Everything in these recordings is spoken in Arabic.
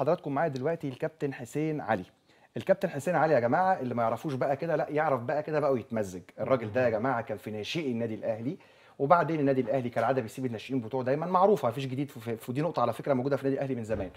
حضراتكم معايا دلوقتي الكابتن حسين علي الكابتن حسين علي يا جماعه اللي ما يعرفوش بقى كده لا يعرف بقى كده بقى ويتمزج الراجل ده يا جماعه كان في ناشئي النادي الاهلي وبعدين النادي الاهلي كالعاده بيسيب الناشئين بتوعه دايما معروفه مفيش جديد ودي نقطه على فكره موجوده في النادي الاهلي من زمان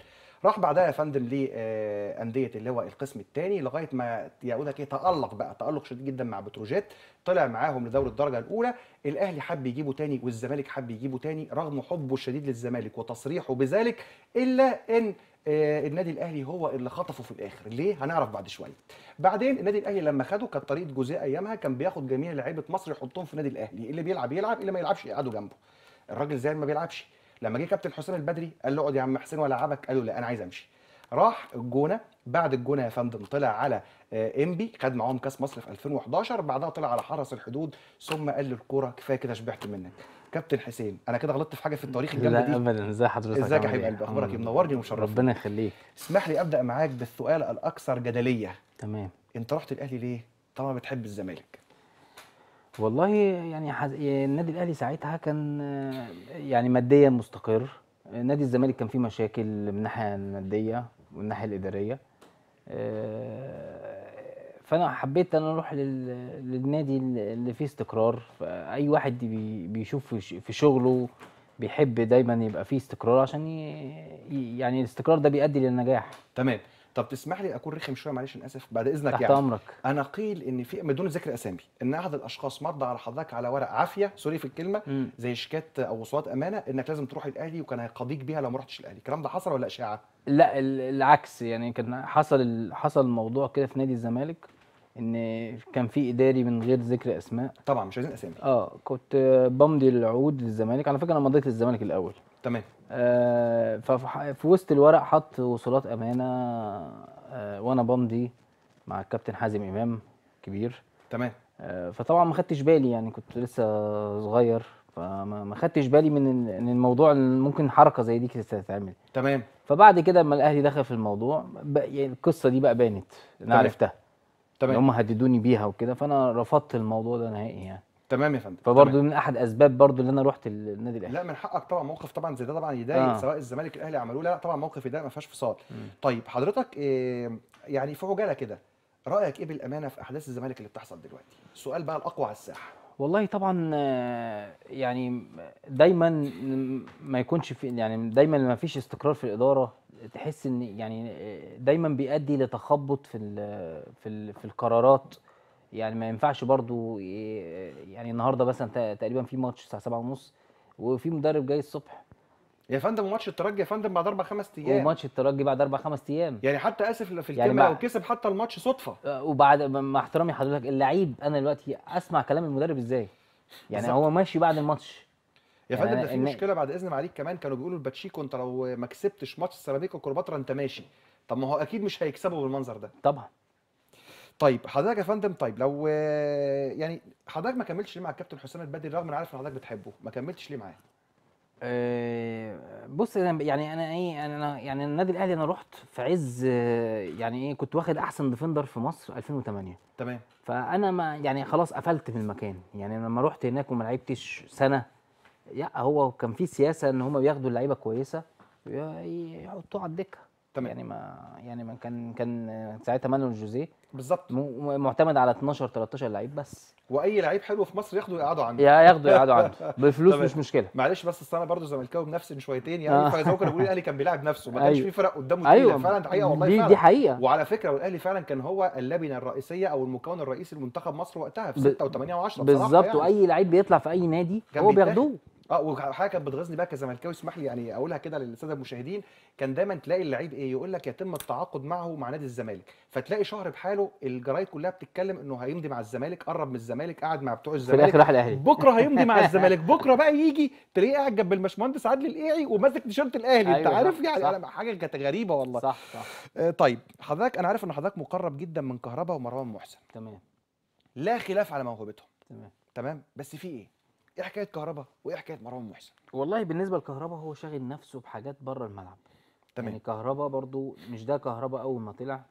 راح بعدها يا فندم لانديه آه، اللي هو القسم الثاني لغايه ما يقول لك ايه تالق بقى تالق شديد جدا مع بتروجيت طلع معاهم لدوري الدرجه الاولى الاهلي حب يجيبه ثاني والزمالك حب يجيبه ثاني رغم حبه الشديد للزمالك وتصريحه بذلك الا ان آه، النادي الاهلي هو اللي خطفه في الاخر ليه هنعرف بعد شويه بعدين النادي الاهلي لما خده كانت طريقه جوزيه ايامها كان بياخد جميع لعيبه مصر يحطهم في النادي الاهلي اللي بيلعب يلعب اللي ما يلعبش يقعدوا جنبه الراجل زي ما بيلعبش لما جه كابتن حسام البدري قال له اقعد يا عم حسين والعبك قال له لا انا عايز امشي راح الجونه بعد الجونه يا فندم طلع على آه، انبي خد معاهم كاس مصر في 2011 بعدها طلع على حرس الحدود ثم قال للكوره كفايه كده شبعت منك كابتن حسين انا كده غلطت في حاجه في التاريخ الجامد دي لا ابدا ازي حضرتك ازيك يا حبيب إيه؟ قلبي اخبارك ايه منورني ومشرفني ربنا يخليك اسمح لي ابدا معاك بالسؤال الاكثر جدليه تمام انت رحت الاهلي ليه طالما بتحب الزمالك والله يعني حز... النادي الاهلي ساعتها كان آه، يعني ماديا مستقر نادي الزمالك كان فيه مشاكل من الناحيه الماديه الناحيه الاداريه آه، فانا حبيت ان اروح للنادي اللي فيه استقرار اي واحد بيشوف في شغله بيحب دايما يبقى فيه استقرار عشان يعني الاستقرار ده بيؤدي للنجاح تمام طب تسمح لي اكون رخم شويه معلش انا اسف بعد اذنك تحت يعني امرك انا قيل ان في بدون ذكر اسامي ان احد الاشخاص مضى على حضرتك على ورق عافيه سوري في الكلمه م. زي شيكات او وصولات امانه انك لازم تروح الاهلي وكان هيقضيك بيها لو ما رحتش الاهلي الكلام ده حصل ولا اشاعه؟ لا العكس يعني كان حصل حصل الموضوع كده في نادي الزمالك ان كان في اداري من غير ذكر اسماء طبعا مش عايزين اسامي اه كنت بمضي العقود للزمالك على فكره انا مضيت للزمالك الاول تمام آه ففي وسط الورق حط وصولات امانه آه وانا بمضي مع الكابتن حازم امام كبير تمام آه فطبعا ما خدتش بالي يعني كنت لسه صغير فما خدتش بالي من ان الموضوع ممكن حركه زي دي تتعمل تمام فبعد كده لما الاهلي دخل في الموضوع يعني القصه دي بقى بانت انا عرفتها تمام هم هددوني بيها وكده فانا رفضت الموضوع ده نهائي يعني تمام يا فندم فبرضه من احد اسباب برضه اللي انا رحت النادي الاهلي لا من حقك طبعا موقف طبعا زي ده طبعا يضايق آه. سواء الزمالك الاهلي عملوه لا طبعا موقف يضايق ما فيهاش فصال طيب حضرتك إيه يعني في عجاله كده رايك ايه بالامانه في احداث الزمالك اللي بتحصل دلوقتي السؤال بقى الاقوى على الساحه والله طبعا آه، يعني دايما ما يكونش في يعني دايما ما فيش استقرار في الاداره تحس ان يعني آه، دايما بيؤدي لتخبط في في في القرارات يعني ما ينفعش برضو آه، يعني النهارده مثلا تقريبا في ماتش الساعه 7 ونص وفي مدرب جاي الصبح يا فندم وماتش الترجي يا فندم بعد اربع خمس ايام وماتش الترجي بعد اربع خمس ايام يعني حتى اسف في يعني الكلمه يعني لو كسب حتى الماتش صدفه آه، وبعد مع احترامي حضرتك اللعيب انا دلوقتي اسمع كلام المدرب ازاي يعني بالزبط. هو ماشي بعد الماتش يا فندم يعني ده في مشكله بعد اذن معاليك كمان كانوا بيقولوا الباتشيكو انت لو ما كسبتش ماتش سيراميكا كليوباترا انت ماشي طب ما هو اكيد مش هيكسبوا بالمنظر ده طبعا طيب حضرتك يا فندم طيب لو يعني حضرتك ما كملتش ليه مع الكابتن حسام البدري رغم ان عارف ان حضرتك بتحبه ما كملتش ليه معاه آه، بص يعني انا ايه انا يعني النادي الاهلي انا رحت في عز يعني ايه كنت واخد احسن ديفندر في مصر 2008 تمام فانا ما يعني خلاص قفلت من المكان يعني لما رحت هناك وما لعبتش سنه لا هو كان في سياسه ان هم بياخدوا اللعيبه كويسه يحطوها على الدكه تمام يعني ما يعني ما كان كان ساعتها مانويل جوزيه بالظبط معتمد على 12 13 لعيب بس واي لعيب حلو في مصر ياخده يقعدوا عنده يا ياخده يقعدوا عنده بفلوس مش مشكله معلش بس اصل انا برضه زملكاوي بنفسي شويتين يعني فزي ما كنا الاهلي كان بيلاعب نفسه ما كانش أيوه. في فرق قدامه أيوه. فعلا دي حقيقه والله دي, فعلا. دي حقيقه وعلى فكره والاهلي فعلا كان هو اللبنه الرئيسيه او المكون الرئيسي لمنتخب مصر وقتها في 6 و8 و10 بالظبط يعني. واي لعيب بيطلع في اي نادي هو بياخدوه اه وحاجه كانت بتغيظني بقى كزملكاوي اسمح لي يعني اقولها كده للساده المشاهدين كان دايما تلاقي اللعيب ايه يقول لك يتم التعاقد معه مع نادي الزمالك فتلاقي شهر بحاله الجرايد كلها بتتكلم انه هيمضي مع الزمالك قرب من الزمالك قعد مع بتوع الزمالك في الاخر راح الاهلي بكره هيمضي مع الزمالك بكره بقى يجي تلاقيه قاعد جنب الباشمهندس عادل القيعي وماسك تيشيرت الاهلي أيوة انت عارف صح يعني صح. أنا حاجه كانت غريبه والله صح صح آه، طيب حضرتك انا عارف ان حضرتك مقرب جدا من كهربا ومروان محسن تمام لا خلاف على موهبتهم تمام تمام بس في ايه ايه حكايه كهربا وايه حكايه مروان محسن والله بالنسبه لكهربا هو شاغل نفسه بحاجات بره الملعب تمام يعني كهربا برضو مش ده كهربا اول ما طلع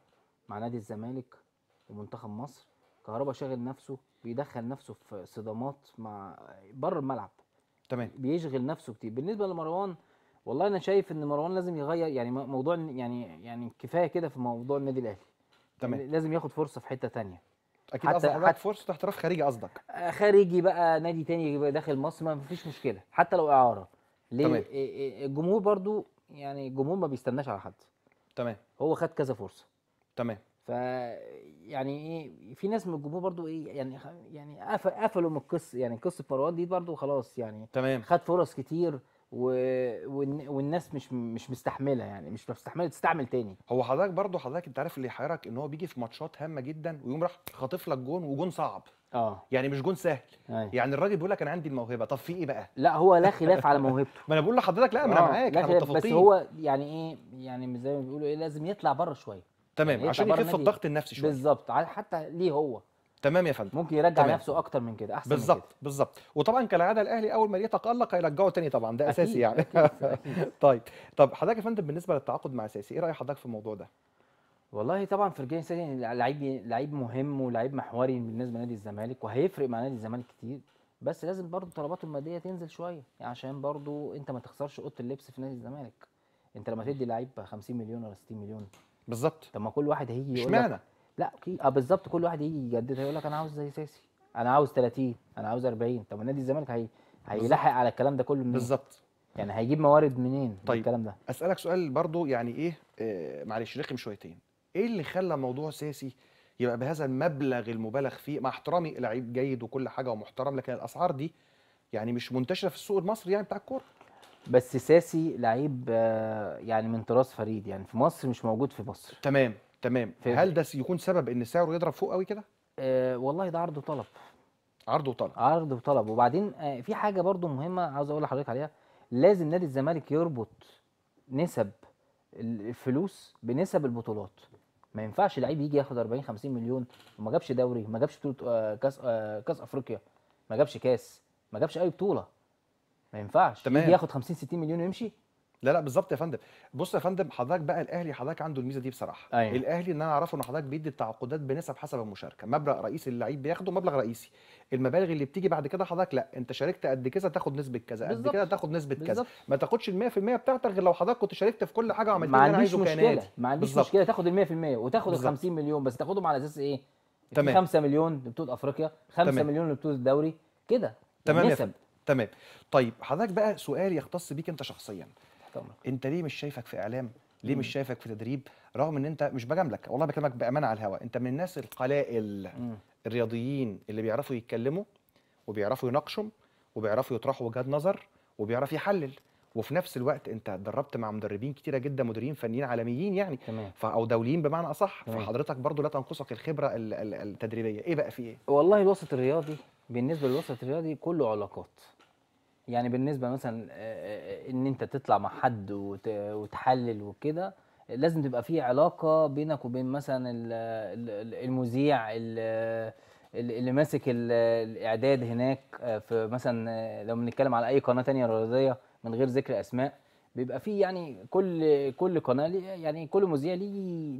مع نادي الزمالك ومنتخب مصر كهربا شاغل نفسه بيدخل نفسه في صدامات مع بره الملعب تمام بيشغل نفسه كتير بالنسبه لمروان والله انا شايف ان مروان لازم يغير يعني موضوع يعني يعني كفايه كده في موضوع النادي الاهلي تمام يعني لازم ياخد فرصه في حته تانية اكيد اصلا قصدك حتى فرصه احتراف خارجي قصدك آه، خارجي بقى نادي تاني يبقى داخل مصر ما فيش مشكله حتى لو اعاره ليه تمام. الجمهور برضو يعني الجمهور ما بيستناش على حد تمام هو خد كذا فرصه تمام ف يعني ايه في ناس من الجمهور برضو ايه يعني يعني قفلوا من القصه يعني قصه مروان دي برضو خلاص يعني تمام خد فرص كتير و... والناس مش مش مستحمله يعني مش مستحمله تستعمل تاني هو حضرتك برضو حضرتك انت عارف اللي يحيرك ان هو بيجي في ماتشات هامه جدا ويقوم راح خاطف لك جون وجون صعب اه يعني مش جون سهل أي. أيوة. يعني الراجل بيقول لك انا عندي الموهبه طب في ايه بقى لا هو لا خلاف على موهبته ما انا بقول لحضرتك لا ما انا آه، معاك انا متفقين بس هو يعني ايه يعني زي ما بيقولوا ايه لازم يطلع بره شويه تمام يعني عشان يخف الضغط النفسي شويه بالظبط حتى ليه هو تمام يا فندم ممكن يرجع تمام. نفسه اكتر من كده احسن بالظبط بالظبط وطبعا كالعاده الاهلي اول ما يتالق هيرجعه تاني طبعا ده اساسي يعني أكيد. أكيد. طيب طب حضرتك يا فندم بالنسبه للتعاقد مع ساسي ايه راي حضرتك في الموضوع ده والله طبعا فرجاني ساسي لعيب لعيب مهم ولعيب محوري بالنسبه لنادي الزمالك وهيفرق مع نادي الزمالك كتير بس لازم برضو طلباته الماديه تنزل شويه يعني عشان برضو انت ما تخسرش اوضه اللبس في نادي الزمالك انت لما تدي لعيب 50 مليون ولا 60 مليون بالظبط طب ما كل واحد هيجي يقول لك لا اوكي اه بالظبط كل واحد يجي يجددها يقول لك انا عاوز زي ساسي انا عاوز 30 انا عاوز 40 طب نادي الزمالك هي... هيلحق على الكلام ده كله منين بالظبط يعني هيجيب موارد منين طيب الكلام ده اسالك سؤال برضو يعني ايه آه معلش رخم شويتين ايه اللي خلى موضوع ساسي يبقى بهذا المبلغ المبالغ فيه مع احترامي لعيب جيد وكل حاجه ومحترم لكن الاسعار دي يعني مش منتشره في السوق المصري يعني بتاع الكوره بس ساسي لعيب آه، يعني من تراث فريد يعني في مصر مش موجود في مصر تمام تمام فهمت. هل ده يكون سبب ان سعره يضرب فوق قوي كده آه والله ده عرض وطلب عرض وطلب عرض وطلب وبعدين آه في حاجه برضو مهمه عاوز اقول لحضرتك عليها لازم نادي الزمالك يربط نسب الفلوس بنسب البطولات ما ينفعش لعيب يجي ياخد 40 50 مليون وما جابش دوري ما جابش بطوله آه، كاس آه، كاس افريقيا ما جابش كاس ما جابش اي بطوله ما ينفعش تمام. يجي ياخد 50 60 مليون ويمشي لا لا بالظبط يا فندم بص يا فندم حضرتك بقى الاهلي حضرتك عنده الميزه دي بصراحه أيوة. الاهلي ان انا اعرفه ان حضرتك بيدي التعاقدات بنسب حسب المشاركه مبلغ رئيسي اللعيب بياخده مبلغ رئيسي المبالغ اللي بتيجي بعد كده حضرتك لا انت شاركت قد كذا تاخد نسبه كذا قد كده تاخد نسبه كذا ما تاخدش ال 100% بتاعتك غير لو حضرتك كنت شاركت في كل حاجه وعملت اللي انا عايزه كنادي ما عنديش مشكله ما عنديش مشكله تاخد ال 100% وتاخد ال 50 مليون بس تاخدهم على اساس ايه؟ تمام 5 مليون لبطوله افريقيا 5 تمام. مليون لبطوله الدوري كده تمام تمام طيب حضرتك بقى سؤال يختص بيك انت شخصيا تحت انت ليه مش شايفك في اعلام ليه مش شايفك في تدريب رغم ان انت مش بجاملك والله بكلمك بامانه على الهواء انت من الناس القلائل الرياضيين اللي بيعرفوا يتكلموا وبيعرفوا يناقشوا وبيعرفوا يطرحوا وجهات نظر وبيعرف يحلل وفي نفس الوقت انت اتدربت مع مدربين كتيره جدا مديرين فنيين عالميين يعني تمام. او دوليين بمعنى اصح تمام. فحضرتك برضو لا تنقصك الخبره التدريبيه ايه بقى في ايه والله الوسط الرياضي بالنسبه للوسط الرياضي كله علاقات يعني بالنسبه مثلا آه، آه، آه، ان انت تطلع مع حد وتحلل وكده لازم تبقى في علاقه بينك وبين مثلا المذيع اللي ماسك الاعداد هناك في مثلا لو بنتكلم على اي قناه تانية رياضيه من غير ذكر اسماء بيبقى فيه يعني كل كل قناه يعني كل مذيع ليه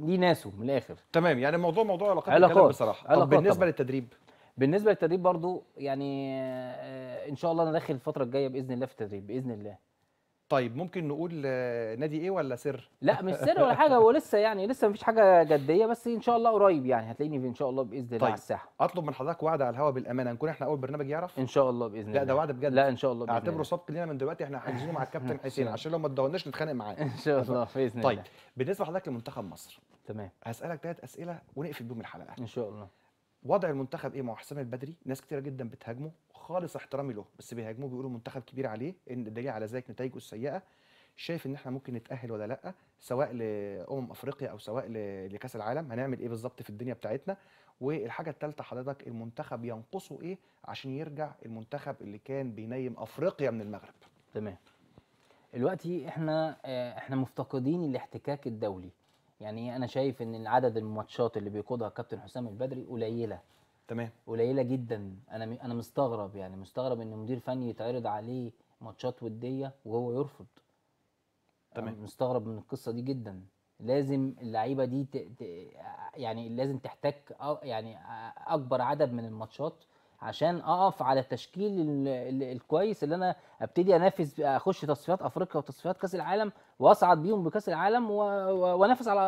ليه ناسه من الاخر تمام يعني الموضوع موضوع علاقات علاقات بصراحه علاقات طب بالنسبه طبعا. للتدريب بالنسبه للتدريب برضو يعني آه، ان شاء الله انا داخل الفتره الجايه باذن الله في التدريب باذن الله طيب ممكن نقول آه، نادي ايه ولا سر لا مش سر ولا حاجه هو لسه يعني لسه مفيش حاجه جديه بس ان شاء الله قريب يعني هتلاقيني ان شاء الله باذن الله طيب. على الساحه اطلب من حضرتك وعد على الهوا بالامانه نكون احنا اول برنامج يعرف ان شاء الله باذن الله لا ده وعد بجد لا ان شاء الله باذن اعتبره سبق لنا من دلوقتي احنا حاجزينه مع الكابتن حسين عشان لو ما اتدورناش نتخانق معاه ان شاء الله باذن الله طيب بالنسبه لحضرتك لمنتخب مصر تمام هسالك ثلاث اسئله ونقفل بيهم الحلقه ان شاء الله وضع المنتخب ايه مع حسام البدري ناس كتيره جدا بتهاجمه خالص احترامي له بس بيهاجموه بيقولوا منتخب كبير عليه ان الدليل على ذلك نتائجه السيئه شايف ان احنا ممكن نتاهل ولا لا سواء لامم افريقيا او سواء لكاس العالم هنعمل ايه بالظبط في الدنيا بتاعتنا والحاجه الثالثه حضرتك المنتخب ينقصه ايه عشان يرجع المنتخب اللي كان بينيم افريقيا من المغرب تمام دلوقتي احنا آه، احنا مفتقدين الاحتكاك الدولي يعني انا شايف ان عدد الماتشات اللي بيقودها الكابتن حسام البدري قليله تمام قليله جدا انا انا مستغرب يعني مستغرب ان مدير فني يتعرض عليه ماتشات وديه وهو يرفض تمام مستغرب من القصه دي جدا لازم اللعيبه دي ت... ت... يعني لازم تحتاج يعني اكبر عدد من الماتشات عشان اقف على التشكيل الكويس اللي انا ابتدي انافس اخش تصفيات افريقيا وتصفيات كاس العالم واصعد بيهم بكاس العالم وانافس على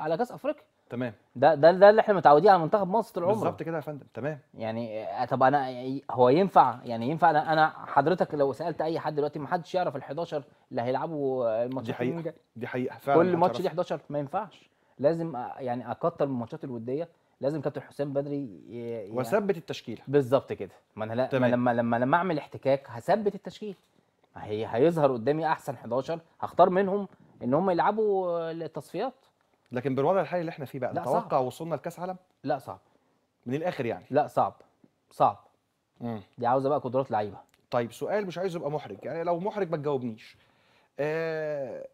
على كاس افريقيا تمام ده ده ده اللي احنا متعودين على منتخب مصر طول عمره بالظبط كده يا فندم تمام يعني آه، طب انا آه، هو ينفع يعني ينفع انا انا حضرتك لو سالت اي حد دلوقتي ما حدش يعرف ال 11 اللي هيلعبوا الماتش دي حقيقه دي حقيقه فعلا كل ماتش ليه 11 ما ينفعش لازم آه، يعني اكتر من الماتشات الوديه لازم كابتن حسام بدري ي... واثبت التشكيله بالظبط كده ما انا لا ما لما لما لما اعمل احتكاك هثبت التشكيل هي هيظهر قدامي احسن 11 هختار منهم ان هم يلعبوا التصفيات لكن بالوضع الحالي اللي احنا فيه بقى نتوقع صعب. وصلنا لكاس عالم لا صعب من الاخر يعني لا صعب صعب مم. دي عاوزه بقى قدرات لعيبه طيب سؤال مش عايزه يبقى محرج يعني لو محرج ما تجاوبنيش أه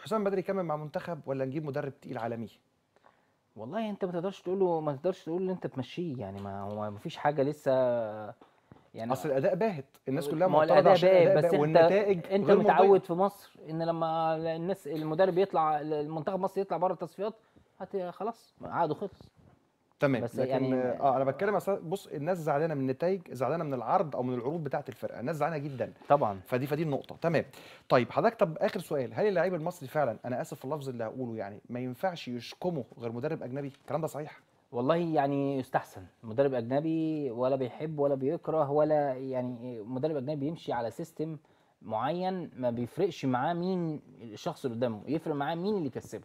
حسام بدري يكمل مع منتخب ولا نجيب مدرب تقيل عالمي والله انت ما تقدرش تقوله ما تقدرش تقول انت تمشيه يعني ما هو ما فيش حاجه لسه يعني اصل الاداء باهت الناس كلها ما الاداء باهت بس والنتائج انت انت متعود مضيق. في مصر ان لما الناس المدرب يطلع المنتخب مصر يطلع بره التصفيات خلاص عقده خلص تمام بس لكن يعني اه انا بتكلم أصلاً بص الناس زعلانه من النتائج زعلانه من العرض او من العروض بتاعه الفرقه الناس زعلانه جدا طبعا فدي فدي النقطه تمام طيب حضرتك طب اخر سؤال هل اللاعب المصري فعلا انا اسف في اللفظ اللي هقوله يعني ما ينفعش يشكمه غير مدرب اجنبي الكلام ده صحيح والله يعني يستحسن مدرب اجنبي ولا بيحب ولا بيكره ولا يعني مدرب اجنبي بيمشي على سيستم معين ما بيفرقش معاه مين الشخص اللي قدامه يفرق معاه مين اللي كسبه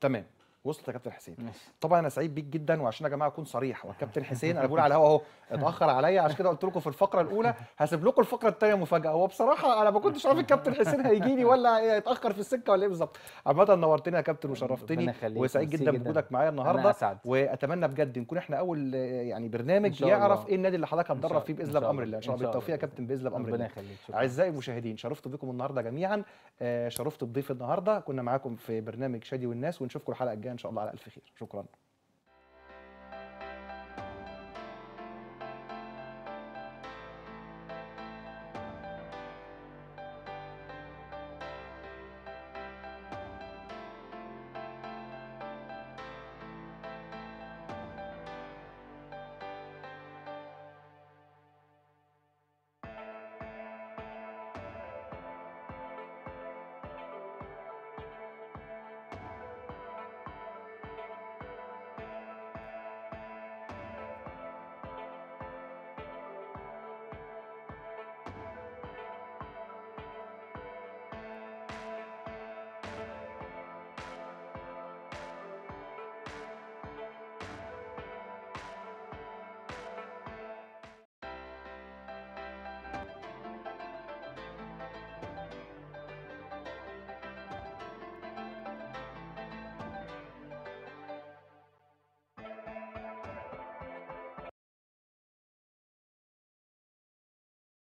تمام وصلت يا كابتن حسين طبعا انا سعيد بيك جدا وعشان يا جماعه اكون صريح والكابتن حسين انا بقول على الهوا اهو اتاخر عليا عشان كده قلت لكم في الفقره الاولى هسيب لكم الفقره الثانيه مفاجاه هو بصراحه انا ما كنتش عارف الكابتن حسين هيجي لي ولا هيتاخر في السكه ولا ايه بالظبط عامه نورتني يا كابتن وشرفتني وسعيد جدا بوجودك معايا النهارده واتمنى بجد نكون احنا اول يعني برنامج يعرف ايه النادي اللي حضرتك هتدرب فيه باذن الله بامر الله ان شاء الله بالتوفيق يا كابتن باذن الله بامر الله اعزائي المشاهدين شرفت بكم النهارده جميعا آه، شرفت بضيف النهارده كنا معاكم في برنامج شادي والناس ونشوفكم الحلقه الجايه الجايه ان شاء الله على الف خير شكرا